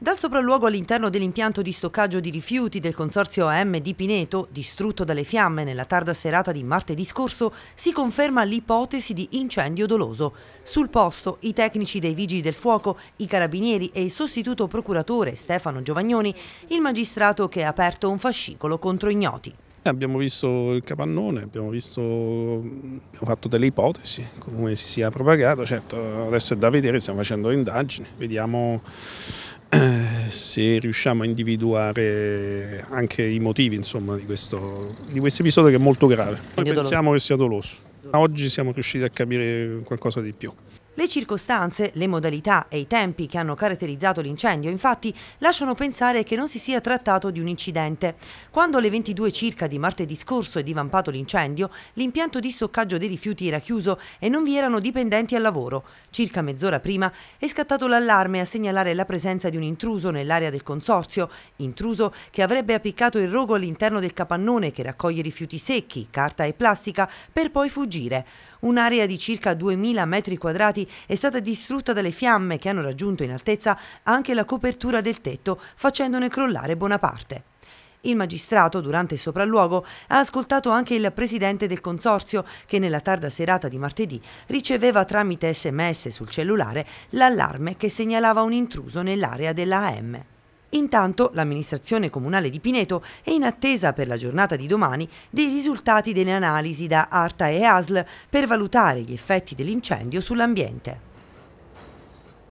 Dal sopralluogo all'interno dell'impianto di stoccaggio di rifiuti del consorzio AM di Pineto, distrutto dalle fiamme nella tarda serata di martedì scorso, si conferma l'ipotesi di incendio doloso. Sul posto i tecnici dei Vigili del Fuoco, i carabinieri e il sostituto procuratore Stefano Giovagnoni, il magistrato che ha aperto un fascicolo contro ignoti. Eh, abbiamo visto il capannone, abbiamo, visto, mm, abbiamo fatto delle ipotesi, come si sia propagato, certo adesso è da vedere, stiamo facendo indagini, vediamo se riusciamo a individuare anche i motivi insomma, di, questo, di questo episodio che è molto grave. Noi pensiamo che sia doloso. Oggi siamo riusciti a capire qualcosa di più. Le circostanze, le modalità e i tempi che hanno caratterizzato l'incendio infatti lasciano pensare che non si sia trattato di un incidente. Quando alle 22 circa di martedì scorso è divampato l'incendio, l'impianto di stoccaggio dei rifiuti era chiuso e non vi erano dipendenti al lavoro. Circa mezz'ora prima è scattato l'allarme a segnalare la presenza di un intruso nell'area del consorzio, intruso che avrebbe appiccato il rogo all'interno del capannone che raccoglie rifiuti secchi, carta e plastica per poi fuggire. Un'area di circa 2.000 metri quadrati è stata distrutta dalle fiamme che hanno raggiunto in altezza anche la copertura del tetto, facendone crollare buona parte. Il magistrato, durante il sopralluogo, ha ascoltato anche il presidente del consorzio che nella tarda serata di martedì riceveva tramite sms sul cellulare l'allarme che segnalava un intruso nell'area della AM. Intanto l'amministrazione comunale di Pineto è in attesa per la giornata di domani dei risultati delle analisi da Arta e ASL per valutare gli effetti dell'incendio sull'ambiente.